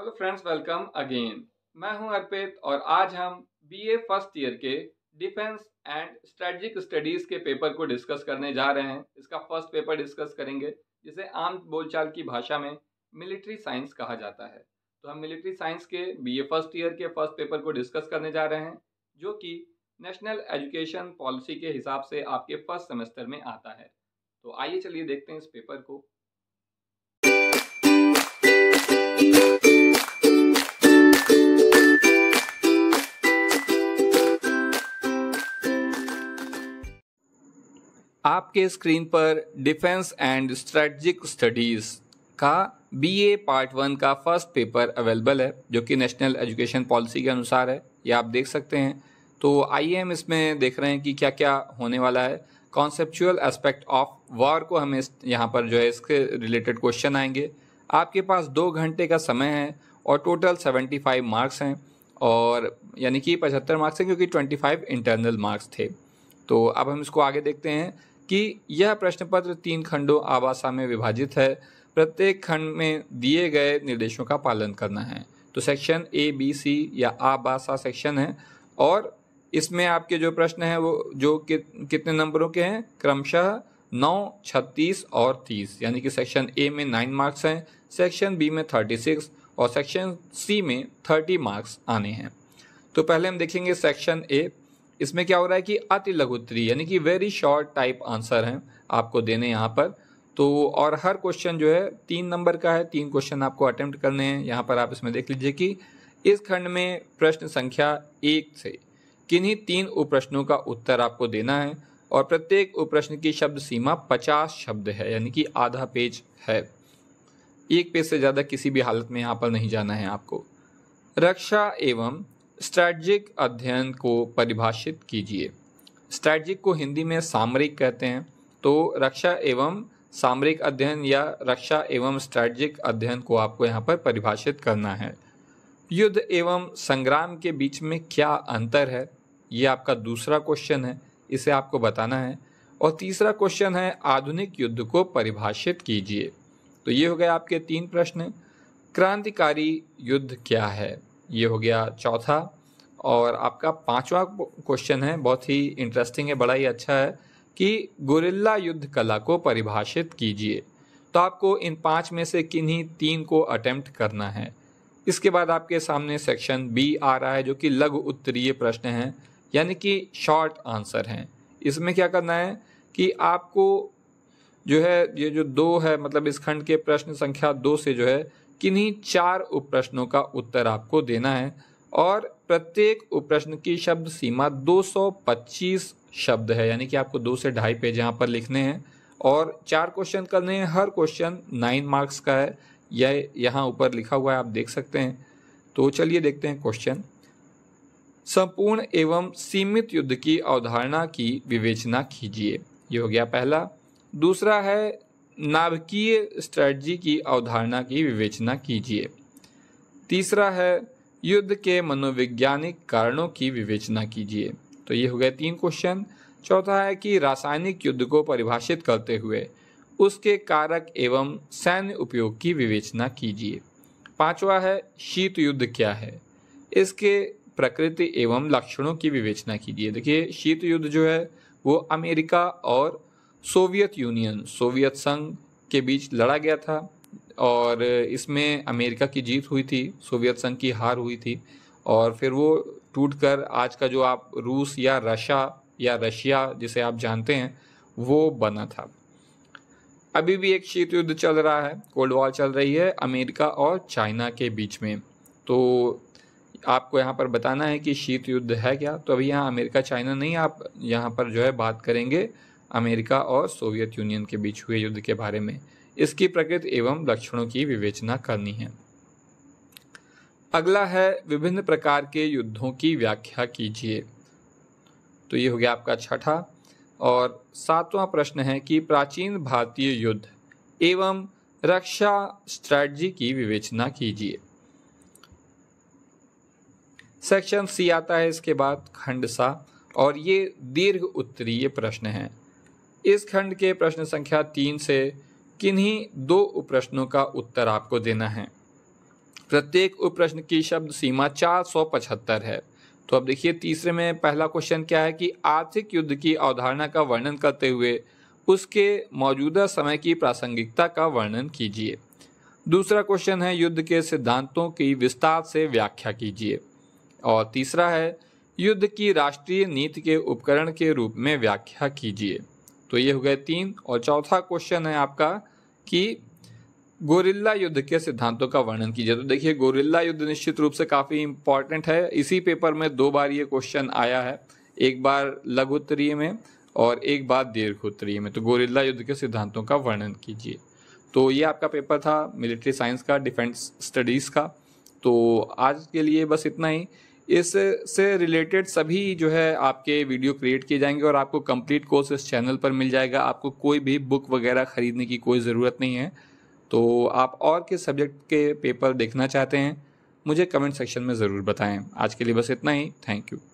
hello friends welcome again मैं हूं अर्पित और आज हम बीए फर्स्ट ईयर के डिफेंस एंड स्ट्रेटजिक स्टडीज़ के पेपर को डिस्कस करने जा रहे हैं इसका फर्स्ट पेपर डिस्कस करेंगे जिसे आम बोलचाल की भाषा में मिलिट्री साइंस कहा जाता है तो हम मिलिट्री साइंस के बीए फर्स्ट ईयर के फर्स्ट पेपर को डिस्कस करने जा रहे हैं जो कि नेशनल एजुकेशन पॉलिसी के हिसाब से आपके फर्स्ट सेमेस्टर में आता है तो आइए चलिए देखते हैं इस पेपर को आपके स्क्रीन पर डिफेंस एंड स्ट्रेटजिक स्टडीज का बीए पार्ट वन का फर्स्ट पेपर अवेलेबल है जो कि नेशनल एजुकेशन पॉलिसी के अनुसार है ये आप देख सकते हैं तो आइए हम इसमें देख रहे हैं कि क्या क्या होने वाला है कॉन्सेप्चुअल एस्पेक्ट ऑफ वॉर को हमें यहाँ पर जो है इसके रिलेटेड क्वेश्चन आएंगे आपके पास दो घंटे का समय है और टोटल सेवेंटी फाइव मार्क्स हैं और यानी कि पचहत्तर मार्क्स हैं क्योंकि ट्वेंटी फाइव इंटरनल मार्क्स थे तो अब हम इसको आगे देखते हैं कि यह प्रश्न पत्र तीन खंडों आवासा में विभाजित है प्रत्येक खंड में दिए गए निर्देशों का पालन करना है तो सेक्शन ए बी सी या आबासा सेक्शन है और इसमें आपके जो प्रश्न हैं वो जो कि, कितने नंबरों के हैं क्रमशः नौ छत्तीस और तीस यानी कि सेक्शन ए में नाइन मार्क्स हैं सेक्शन बी में थर्टी सिक्स और सेक्शन सी में थर्टी मार्क्स आने हैं तो पहले हम देखेंगे सेक्शन ए इसमें क्या हो रहा है कि अति लघुतरी यानी कि वेरी शॉर्ट टाइप आंसर हैं आपको देने यहाँ पर तो और हर क्वेश्चन जो है तीन नंबर का है तीन क्वेश्चन आपको अटेम्प्ट करने हैं यहाँ पर आप इसमें देख लीजिए कि इस खंड में प्रश्न संख्या एक से किन्हीं तीन उपप्रश्नों का उत्तर आपको देना है और प्रत्येक उपप्रश्न की शब्द सीमा पचास शब्द है यानी कि आधा पेज है एक पेज से ज़्यादा किसी भी हालत में यहाँ पर नहीं जाना है आपको रक्षा एवं स्ट्रैटजिक अध्ययन को परिभाषित कीजिए स्ट्रैटजिक को हिंदी में सामरिक कहते हैं तो रक्षा एवं सामरिक अध्ययन या रक्षा एवं स्ट्रैटजिक अध्ययन को आपको यहाँ पर परिभाषित करना है युद्ध एवं संग्राम के बीच में क्या अंतर है ये आपका दूसरा क्वेश्चन है इसे आपको बताना है और तीसरा क्वेश्चन है आधुनिक युद्ध को परिभाषित कीजिए तो ये हो गए आपके तीन प्रश्न क्रांतिकारी युद्ध क्या है ये हो गया चौथा और आपका पांचवा क्वेश्चन है बहुत ही इंटरेस्टिंग है बड़ा ही अच्छा है कि गुरिल्ला युद्ध कला को परिभाषित कीजिए तो आपको इन पांच में से किन्हीं तीन को अटेम्प्ट करना है इसके बाद आपके सामने सेक्शन बी आ रहा है जो कि लघु उत्तरीय प्रश्न हैं यानी कि शॉर्ट आंसर हैं इसमें क्या करना है कि आपको जो है ये जो दो है मतलब इस खंड के प्रश्न संख्या दो से जो है किन्हीं चार उप प्रश्नों का उत्तर आपको देना है और प्रत्येक उपप्रश्न की शब्द सीमा 225 शब्द है यानी कि आपको दो से ढाई पेज यहाँ पर लिखने हैं और चार क्वेश्चन करने हैं हर क्वेश्चन नाइन मार्क्स का है यह यहाँ ऊपर लिखा हुआ है आप देख सकते हैं तो चलिए देखते हैं क्वेश्चन संपूर्ण एवं सीमित युद्ध की अवधारणा की विवेचना कीजिए ये हो गया पहला दूसरा है नाभिकीय स्ट्रैटी की अवधारणा की विवेचना कीजिए तीसरा है युद्ध के मनोवैज्ञानिक कारणों की विवेचना कीजिए तो ये हो गए तीन क्वेश्चन चौथा है कि रासायनिक युद्ध को परिभाषित करते हुए उसके कारक एवं सैन्य उपयोग की विवेचना कीजिए पांचवा है शीत युद्ध क्या है इसके प्रकृति एवं लक्षणों की विवेचना कीजिए देखिए शीत युद्ध जो है वो अमेरिका और सोवियत यूनियन सोवियत संघ के बीच लड़ा गया था और इसमें अमेरिका की जीत हुई थी सोवियत संघ की हार हुई थी और फिर वो टूट कर आज का जो आप रूस या रशा या रशिया जिसे आप जानते हैं वो बना था अभी भी एक शीत युद्ध चल रहा है कोल्ड वॉर चल रही है अमेरिका और चाइना के बीच में तो आपको यहाँ पर बताना है कि शीत युद्ध है क्या तो अभी यहाँ अमेरिका चाइना नहीं आप यहाँ पर जो है बात करेंगे अमेरिका और सोवियत यूनियन के बीच हुए युद्ध के बारे में इसकी प्रकृति एवं लक्षणों की विवेचना करनी है अगला है विभिन्न प्रकार के युद्धों की व्याख्या कीजिए तो ये हो गया आपका छठा और सातवां प्रश्न है कि प्राचीन भारतीय युद्ध एवं रक्षा स्ट्रैटी की विवेचना कीजिए सेक्शन सी आता है इसके बाद खंड सा और ये दीर्घ उत्तरीय प्रश्न है इस खंड के प्रश्न संख्या तीन से किन्हीं दो उपप्रश्नों का उत्तर आपको देना है प्रत्येक उपप्रश्न की शब्द सीमा चार सौ पचहत्तर है तो अब देखिए तीसरे में पहला क्वेश्चन क्या है कि आर्थिक युद्ध की अवधारणा का वर्णन करते हुए उसके मौजूदा समय की प्रासंगिकता का वर्णन कीजिए दूसरा क्वेश्चन है युद्ध के सिद्धांतों की विस्तार से व्याख्या कीजिए और तीसरा है युद्ध की राष्ट्रीय नीति के उपकरण के रूप में व्याख्या कीजिए तो ये हो गए तीन और चौथा क्वेश्चन है आपका कि गोरिल्ला युद्ध के सिद्धांतों का वर्णन कीजिए तो देखिए गोरिल्ला युद्ध निश्चित रूप से काफ़ी इंपॉर्टेंट है इसी पेपर में दो बार ये क्वेश्चन आया है एक बार लघु उत्तरीय में और एक बार दीर्घ उत्तरीय में तो गोरिल्ला युद्ध के सिद्धांतों का वर्णन कीजिए तो ये आपका पेपर था मिलिट्री साइंस का डिफेंस स्टडीज़ का तो आज के लिए बस इतना ही इस से रिलेटेड सभी जो है आपके वीडियो क्रिएट किए जाएंगे और आपको कंप्लीट कोर्स इस चैनल पर मिल जाएगा आपको कोई भी बुक वगैरह ख़रीदने की कोई ज़रूरत नहीं है तो आप और किस सब्जेक्ट के पेपर देखना चाहते हैं मुझे कमेंट सेक्शन में ज़रूर बताएं आज के लिए बस इतना ही थैंक यू